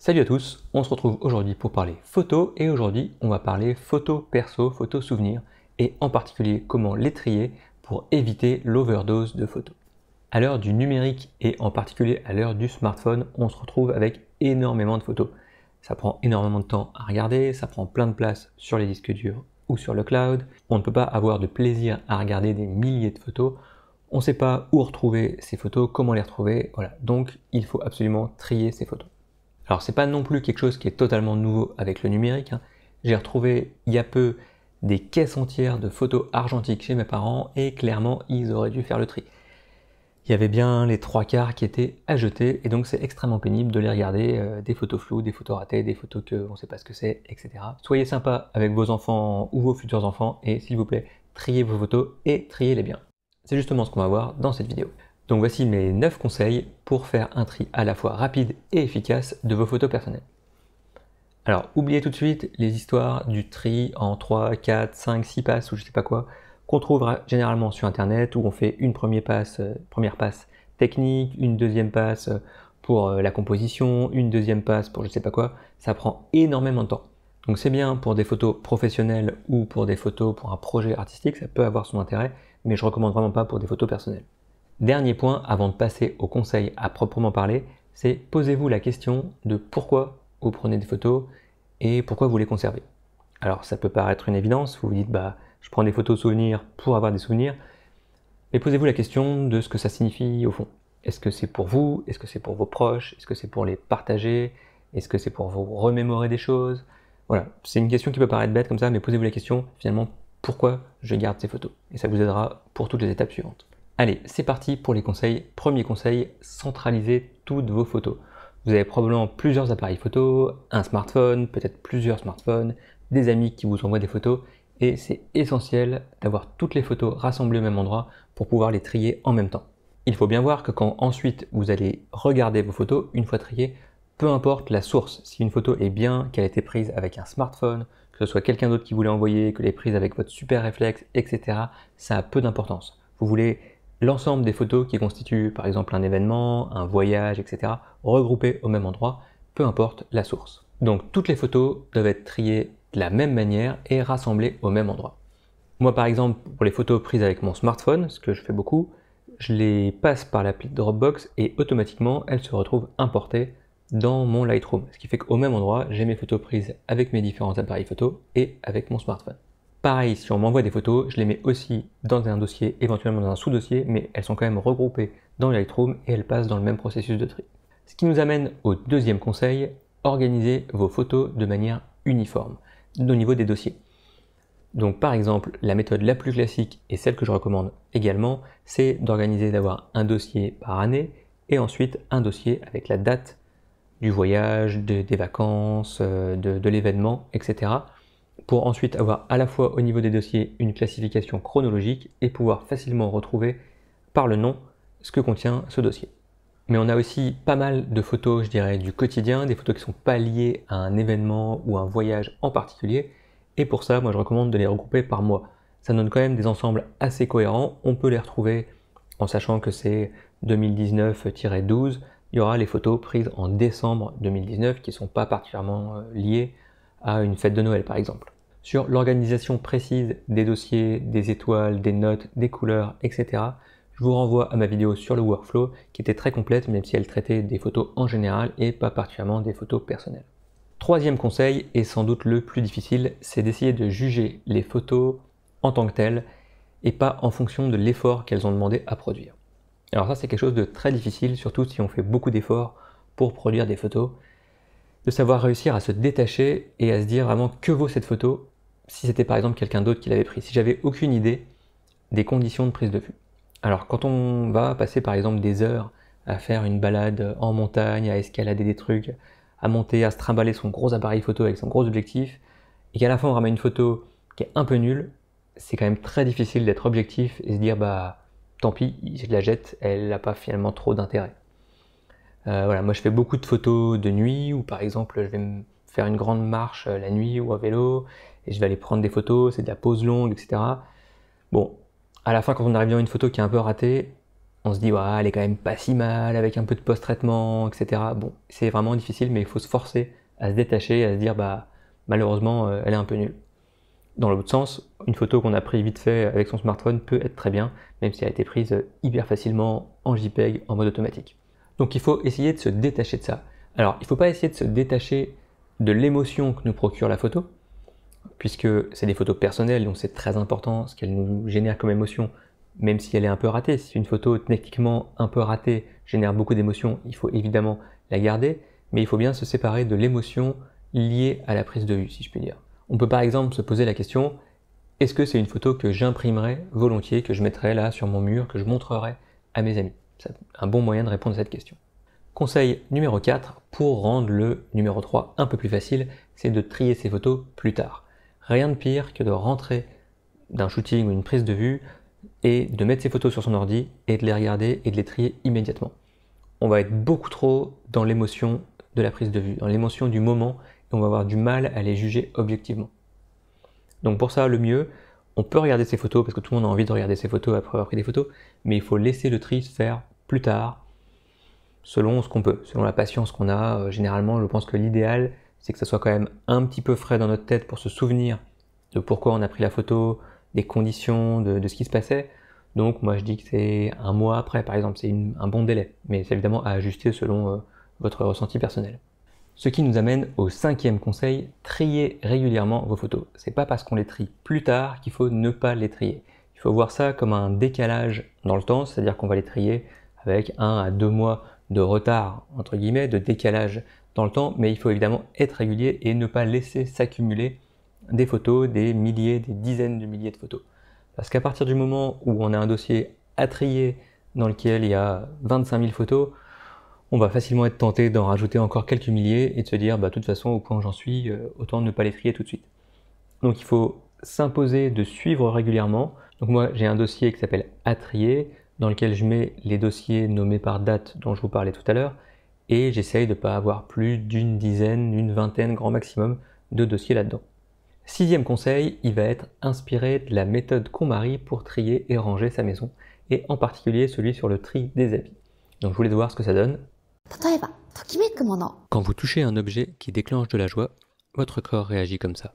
Salut à tous, on se retrouve aujourd'hui pour parler photo et aujourd'hui on va parler photos perso, photo souvenirs et en particulier comment les trier pour éviter l'overdose de photos. À l'heure du numérique et en particulier à l'heure du smartphone, on se retrouve avec énormément de photos. Ça prend énormément de temps à regarder, ça prend plein de place sur les disques durs ou sur le cloud. On ne peut pas avoir de plaisir à regarder des milliers de photos. On ne sait pas où retrouver ces photos, comment les retrouver. Voilà. Donc, il faut absolument trier ces photos. Alors c'est pas non plus quelque chose qui est totalement nouveau avec le numérique. Hein. J'ai retrouvé il y a peu des caisses entières de photos argentiques chez mes parents et clairement ils auraient dû faire le tri. Il y avait bien les trois quarts qui étaient à jeter et donc c'est extrêmement pénible de les regarder, euh, des photos floues, des photos ratées, des photos que on ne sait pas ce que c'est, etc. Soyez sympa avec vos enfants ou vos futurs enfants et s'il vous plaît, triez vos photos et triez-les bien. C'est justement ce qu'on va voir dans cette vidéo. Donc voici mes 9 conseils pour faire un tri à la fois rapide et efficace de vos photos personnelles. Alors oubliez tout de suite les histoires du tri en 3, 4, 5, 6 passes ou je sais pas quoi qu'on trouve généralement sur internet où on fait une première passe, euh, première passe technique, une deuxième passe euh, pour euh, la composition, une deuxième passe pour je sais pas quoi, ça prend énormément de temps. Donc c'est bien pour des photos professionnelles ou pour des photos pour un projet artistique, ça peut avoir son intérêt, mais je recommande vraiment pas pour des photos personnelles. Dernier point avant de passer au conseil à proprement parler, c'est posez-vous la question de pourquoi vous prenez des photos et pourquoi vous les conservez. Alors ça peut paraître une évidence, vous vous dites bah je prends des photos souvenirs pour avoir des souvenirs, mais posez-vous la question de ce que ça signifie au fond. Est-ce que c'est pour vous Est-ce que c'est pour vos proches Est-ce que c'est pour les partager Est-ce que c'est pour vous remémorer des choses Voilà, c'est une question qui peut paraître bête comme ça, mais posez-vous la question finalement pourquoi je garde ces photos. Et ça vous aidera pour toutes les étapes suivantes. Allez, c'est parti pour les conseils. Premier conseil, centralisez toutes vos photos. Vous avez probablement plusieurs appareils photo, un smartphone, peut-être plusieurs smartphones, des amis qui vous envoient des photos, et c'est essentiel d'avoir toutes les photos rassemblées au même endroit pour pouvoir les trier en même temps. Il faut bien voir que quand ensuite vous allez regarder vos photos, une fois triées, peu importe la source, si une photo est bien, qu'elle a été prise avec un smartphone, que ce soit quelqu'un d'autre qui vous l'a envoyé, que l'ait prise avec votre super réflexe, etc., ça a peu d'importance. Vous voulez l'ensemble des photos qui constituent par exemple un événement, un voyage, etc., regroupées au même endroit, peu importe la source. Donc toutes les photos doivent être triées de la même manière et rassemblées au même endroit. Moi par exemple, pour les photos prises avec mon smartphone, ce que je fais beaucoup, je les passe par l'appli Dropbox et automatiquement elles se retrouvent importées dans mon Lightroom. Ce qui fait qu'au même endroit, j'ai mes photos prises avec mes différents appareils photo et avec mon smartphone. Pareil, si on m'envoie des photos, je les mets aussi dans un dossier, éventuellement dans un sous-dossier, mais elles sont quand même regroupées dans Lightroom et elles passent dans le même processus de tri. Ce qui nous amène au deuxième conseil, organiser vos photos de manière uniforme au niveau des dossiers. Donc par exemple, la méthode la plus classique et celle que je recommande également, c'est d'organiser d'avoir un dossier par année et ensuite un dossier avec la date du voyage, des vacances, euh, de l'événement, etc pour ensuite avoir à la fois au niveau des dossiers une classification chronologique et pouvoir facilement retrouver par le nom ce que contient ce dossier. Mais on a aussi pas mal de photos, je dirais, du quotidien, des photos qui ne sont pas liées à un événement ou un voyage en particulier, et pour ça, moi je recommande de les regrouper par mois. Ça donne quand même des ensembles assez cohérents, on peut les retrouver en sachant que c'est 2019-12, il y aura les photos prises en décembre 2019 qui ne sont pas particulièrement euh, liées à une fête de Noël par exemple. Sur l'organisation précise des dossiers, des étoiles, des notes, des couleurs, etc., je vous renvoie à ma vidéo sur le workflow qui était très complète même si elle traitait des photos en général et pas particulièrement des photos personnelles. Troisième conseil, et sans doute le plus difficile, c'est d'essayer de juger les photos en tant que telles et pas en fonction de l'effort qu'elles ont demandé à produire. Alors ça c'est quelque chose de très difficile, surtout si on fait beaucoup d'efforts pour produire des photos, de savoir réussir à se détacher et à se dire vraiment que vaut cette photo si c'était par exemple quelqu'un d'autre qui l'avait prise, si j'avais aucune idée des conditions de prise de vue. Alors quand on va passer par exemple des heures à faire une balade en montagne, à escalader des trucs, à monter, à se trimballer son gros appareil photo avec son gros objectif, et qu'à la fin on ramène une photo qui est un peu nulle, c'est quand même très difficile d'être objectif et se dire bah tant pis, je la jette, elle n'a pas finalement trop d'intérêt. Euh, moi je fais beaucoup de photos de nuit où par exemple je vais faire une grande marche euh, la nuit ou à vélo et je vais aller prendre des photos, c'est de la pose longue, etc. Bon, à la fin quand on arrive dans une photo qui est un peu ratée, on se dit ouais, elle est quand même pas si mal avec un peu de post-traitement, etc. Bon, c'est vraiment difficile mais il faut se forcer à se détacher, à se dire bah malheureusement euh, elle est un peu nulle. Dans l'autre sens, une photo qu'on a prise vite fait avec son smartphone peut être très bien, même si elle a été prise hyper facilement en JPEG en mode automatique. Donc il faut essayer de se détacher de ça. Alors il ne faut pas essayer de se détacher de l'émotion que nous procure la photo, puisque c'est des photos personnelles, donc c'est très important ce qu'elle nous génère comme émotion, même si elle est un peu ratée. Si une photo techniquement un peu ratée génère beaucoup d'émotion, il faut évidemment la garder, mais il faut bien se séparer de l'émotion liée à la prise de vue, si je puis dire. On peut par exemple se poser la question, est-ce que c'est une photo que j'imprimerai volontiers, que je mettrai là sur mon mur, que je montrerai à mes amis c'est un bon moyen de répondre à cette question. Conseil numéro 4, pour rendre le numéro 3 un peu plus facile, c'est de trier ses photos plus tard. Rien de pire que de rentrer d'un shooting ou une prise de vue et de mettre ses photos sur son ordi et de les regarder et de les trier immédiatement. On va être beaucoup trop dans l'émotion de la prise de vue, dans l'émotion du moment, et on va avoir du mal à les juger objectivement. Donc pour ça, le mieux, on peut regarder ces photos parce que tout le monde a envie de regarder ses photos après avoir pris des photos, mais il faut laisser le tri se faire plus tard, selon ce qu'on peut, selon la patience qu'on a. Euh, généralement, je pense que l'idéal, c'est que ça soit quand même un petit peu frais dans notre tête pour se souvenir de pourquoi on a pris la photo, des conditions, de, ce qui se passait. Donc moi je dis que c'est un mois après par exemple, c'est un bon délai, mais c'est évidemment à ajuster selon euh, votre ressenti personnel. Ce qui nous amène au cinquième conseil, trier régulièrement vos photos. C'est pas parce qu'on les trie plus tard qu'il faut ne pas les trier. Il faut voir ça comme un décalage dans le temps, c'est-à-dire qu'on va les trier avec un à deux mois de retard, entre guillemets, de décalage dans le temps, mais il faut évidemment être régulier et ne pas laisser s'accumuler des photos, des milliers, des dizaines de milliers de photos. Parce qu'à partir du moment où on a un dossier à trier dans lequel il y a 25 000 photos, on va facilement être tenté d'en rajouter encore quelques milliers et de se dire, bah, de toute façon, au point où j'en suis, euh, autant ne pas les trier tout de suite. Donc il faut s'imposer de suivre régulièrement. Donc moi, j'ai un dossier qui s'appelle à trier, dans lequel je mets les dossiers nommés par date dont je vous parlais tout à l'heure, et j'essaye de ne pas avoir plus d'une dizaine, une vingtaine, grand maximum, de dossiers là-dedans. Sixième conseil, il va être inspiré de la méthode qu'on marie pour trier et ranger sa maison, et en particulier celui sur le tri des habits. Donc je voulais voir ce que ça donne, quand vous touchez un objet qui déclenche de la joie, votre corps réagit comme ça.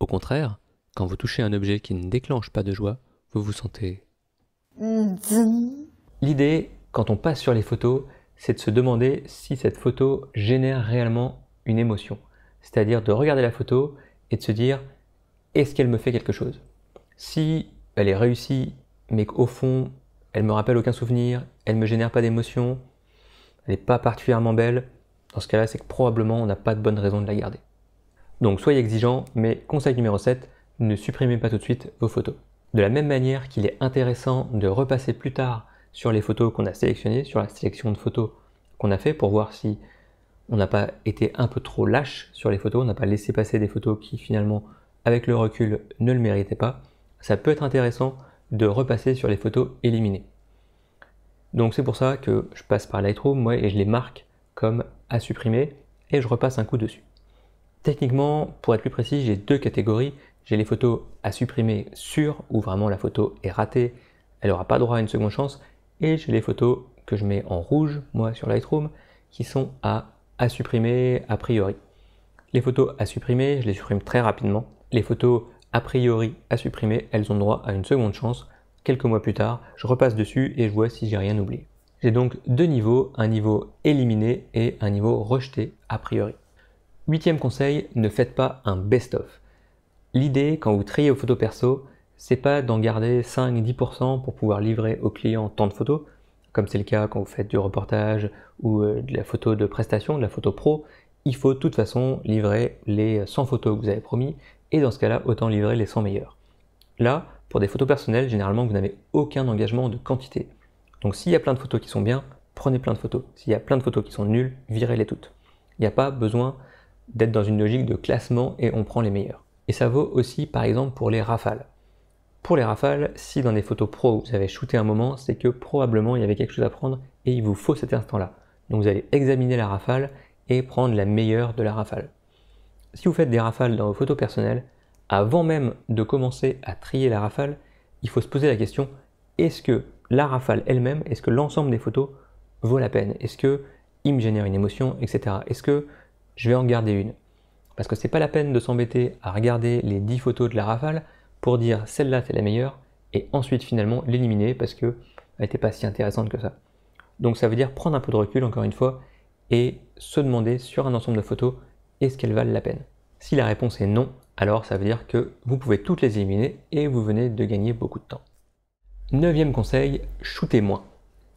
Au contraire, quand vous touchez un objet qui ne déclenche pas de joie, vous vous sentez... Mm, L'idée, quand on passe sur les photos, c'est de se demander si cette photo génère réellement une émotion. C'est-à-dire de regarder la photo et de se dire, est-ce qu'elle me fait quelque chose Si elle est réussie, mais qu'au fond, elle me rappelle aucun souvenir, elle me génère pas d'émotion, elle n'est pas particulièrement belle, dans ce cas-là, c'est que probablement on n'a pas de bonne raison de la garder. Donc soyez exigeant, mais conseil numéro 7, ne supprimez pas tout de suite vos photos. De la même manière qu'il est intéressant de repasser plus tard sur les photos qu'on a sélectionnées, sur la sélection de photos qu'on a fait pour voir si on n'a pas été un peu trop lâche sur les photos, on n'a pas laissé passer des photos qui finalement, avec le recul, ne le méritaient pas. Ça peut être intéressant de repasser sur les photos éliminées. Donc c'est pour ça que je passe par Lightroom moi, et je les marque comme à supprimer et je repasse un coup dessus. Techniquement, pour être plus précis, j'ai deux catégories. J'ai les photos à supprimer sur où vraiment la photo est ratée, elle n'aura pas droit à une seconde chance, et j'ai les photos que je mets en rouge, moi, sur Lightroom, qui sont à, à supprimer a priori. Les photos à supprimer, je les supprime très rapidement. Les photos a priori à supprimer, elles ont droit à une seconde chance. Quelques mois plus tard, je repasse dessus et je vois si j'ai rien oublié. J'ai donc deux niveaux, un niveau éliminé et un niveau rejeté a priori. Huitième conseil, ne faites pas un best-of. L'idée quand vous triez vos photos perso, c'est pas d'en garder 5-10% pour pouvoir livrer au client tant de photos, comme c'est le cas quand vous faites du reportage ou euh, de la photo de prestation, de la photo pro, il faut de toute façon livrer les 100 photos que vous avez promis et dans ce cas-là, autant livrer les 100 meilleurs. Là, pour des photos personnelles, généralement, vous n'avez aucun engagement de quantité. Donc s'il y a plein de photos qui sont bien, prenez plein de photos. S'il y a plein de photos qui sont nulles, virez-les toutes. Il n'y a pas besoin d'être dans une logique de classement et on prend les meilleurs. Et ça vaut aussi par exemple pour les rafales. Pour les rafales, si dans des photos pro vous avez shooté un moment, c'est que probablement il y avait quelque chose à prendre et il vous faut cet instant-là. Donc vous allez examiner la rafale et prendre la meilleure de la rafale si vous faites des rafales dans vos photos personnelles, avant même de commencer à trier la rafale, il faut se poser la question est-ce que la rafale elle-même, est-ce que l'ensemble des photos vaut la peine Est-ce que me génère une émotion, etc. Est-ce que je vais en garder une Parce que ce n'est pas la peine de s'embêter à regarder les 10 photos de la rafale pour dire celle-là c'est la meilleure et ensuite finalement l'éliminer parce qu'elle n'était pas si intéressante que ça. Donc ça veut dire prendre un peu de recul encore une fois et se demander sur un ensemble de photos est-ce qu'elles valent la peine Si la réponse est non, alors ça veut dire que vous pouvez toutes les éliminer et vous venez de gagner beaucoup de temps. Neuvième conseil, shootez moins.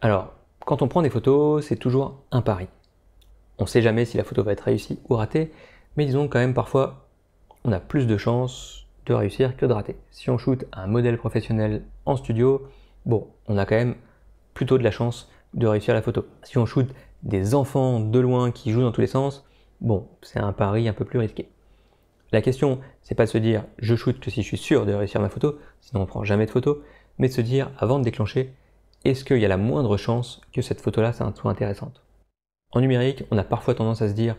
Alors, quand on prend des photos, c'est toujours un pari. On ne sait jamais si la photo va être réussie ou ratée, mais disons quand même parfois, on a plus de chances de réussir que de rater. Si on shoote un modèle professionnel en studio, bon, on a quand même plutôt de la chance de réussir la photo. Si on shoote des enfants de loin qui jouent dans tous les sens, bon, c'est un pari un peu plus risqué. La question, c'est pas de se dire je shoot que si je suis sûr de réussir ma photo, sinon on prend jamais de photo, mais de se dire avant de déclencher, est-ce qu'il y a la moindre chance que cette photo-là soit intéressante En numérique, on a parfois tendance à se dire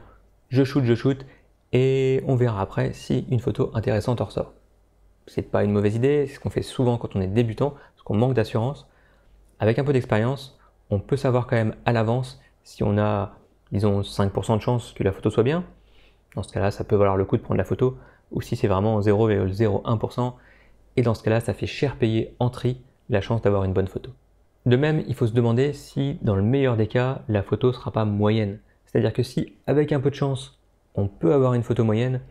je shoot, je shoot, et on verra après si une photo intéressante en ressort. C'est pas une mauvaise idée, c'est ce qu'on fait souvent quand on est débutant, parce qu'on manque d'assurance. Avec un peu d'expérience, on peut savoir quand même à l'avance si on a ils ont 5% de chance que la photo soit bien, dans ce cas-là, ça peut valoir le coup de prendre la photo, ou si c'est vraiment 0,01%, et dans ce cas-là, ça fait cher payer en tri la chance d'avoir une bonne photo. De même, il faut se demander si, dans le meilleur des cas, la photo ne sera pas moyenne. C'est-à-dire que si, avec un peu de chance, on peut avoir une photo moyenne,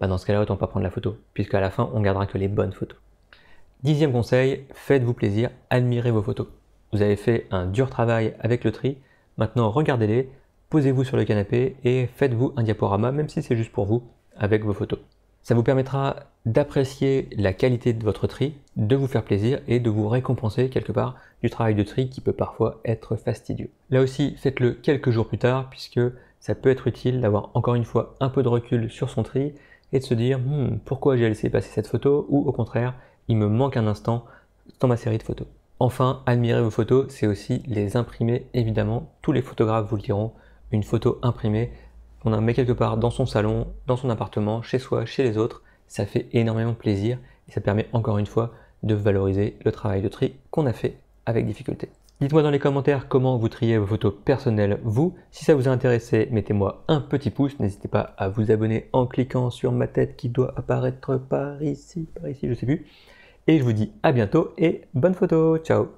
bah, dans ce cas-là, autant pas prendre la photo, puisqu'à la fin, on gardera que les bonnes photos. Dixième conseil, faites-vous plaisir, admirez vos photos. Vous avez fait un dur travail avec le tri, maintenant regardez-les posez-vous sur le canapé et faites-vous un diaporama, même si c'est juste pour vous, avec vos photos. Ça vous permettra d'apprécier la qualité de votre tri, de vous faire plaisir et de vous récompenser quelque part du travail de tri qui peut parfois être fastidieux. Là aussi, faites-le quelques jours plus tard puisque ça peut être utile d'avoir encore une fois un peu de recul sur son tri et de se dire hmm, pourquoi j'ai laissé passer cette photo ou au contraire, il me manque un instant dans ma série de photos. Enfin, admirer vos photos, c'est aussi les imprimer évidemment, tous les photographes vous le diront, une photo imprimée, qu'on en met quelque part dans son salon, dans son appartement, chez soi, chez les autres, ça fait énormément de plaisir et ça permet encore une fois de valoriser le travail de tri qu'on a fait avec difficulté. Dites-moi dans les commentaires comment vous triez vos photos personnelles, vous. Si ça vous a intéressé, mettez-moi un petit pouce. N'hésitez pas à vous abonner en cliquant sur ma tête qui doit apparaître par ici, par ici, je sais plus. Et je vous dis à bientôt et bonne photo. Ciao